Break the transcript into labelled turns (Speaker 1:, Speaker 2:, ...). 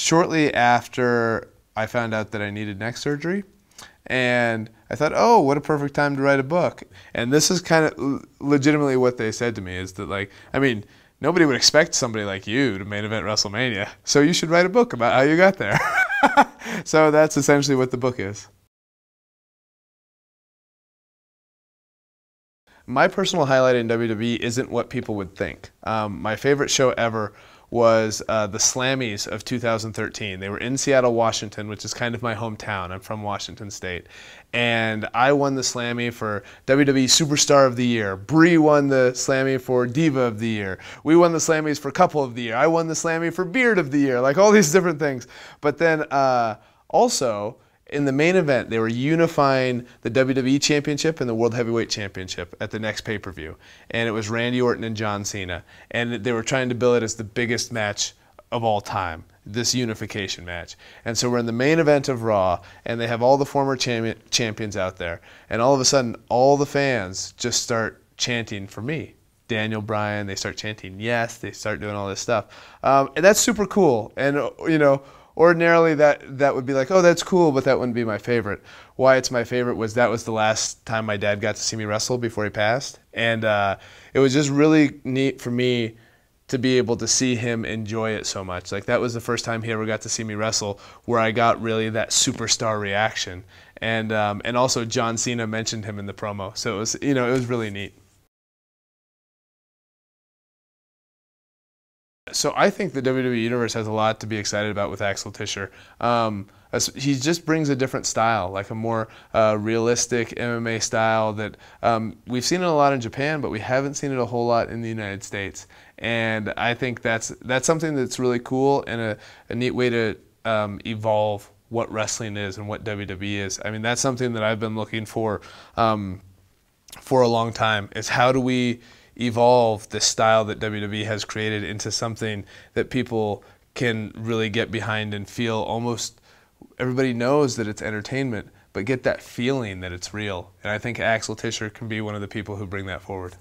Speaker 1: shortly after I found out that I needed neck surgery. And I thought, oh, what a perfect time to write a book. And this is kind of legitimately what they said to me is that, like, I mean, nobody would expect somebody like you to main event WrestleMania. So you should write a book about how you got there. so that's essentially what the book is. My personal highlight in WWE isn't what people would think. Um, my favorite show ever was uh, the Slammies of 2013. They were in Seattle, Washington, which is kind of my hometown. I'm from Washington State. And I won the Slammy for WWE Superstar of the Year. Brie won the Slammy for Diva of the Year. We won the Slammies for Couple of the Year. I won the Slammy for Beard of the Year. Like all these different things. But then uh, also, in the main event, they were unifying the WWE Championship and the World Heavyweight Championship at the next pay per view. And it was Randy Orton and John Cena. And they were trying to bill it as the biggest match of all time, this unification match. And so we're in the main event of Raw, and they have all the former champions out there. And all of a sudden, all the fans just start chanting for me. Daniel Bryan, they start chanting yes, they start doing all this stuff. Um, and that's super cool. And, you know, ordinarily that that would be like, oh, that's cool, but that wouldn't be my favorite. Why it's my favorite was that was the last time my dad got to see me wrestle before he passed, and uh, it was just really neat for me to be able to see him enjoy it so much. Like that was the first time he ever got to see me wrestle, where I got really that superstar reaction, and um, and also John Cena mentioned him in the promo, so it was you know it was really neat. so I think the WWE Universe has a lot to be excited about with Axel Tischer. Um, he just brings a different style, like a more uh, realistic MMA style that um, we've seen it a lot in Japan, but we haven't seen it a whole lot in the United States. And I think that's that's something that's really cool and a, a neat way to um, evolve what wrestling is and what WWE is. I mean, that's something that I've been looking for um, for a long time. Is how do we evolve the style that WWE has created into something that people can really get behind and feel almost everybody knows that it's entertainment, but get that feeling that it's real. And I think Axel Tischer can be one of the people who bring that forward.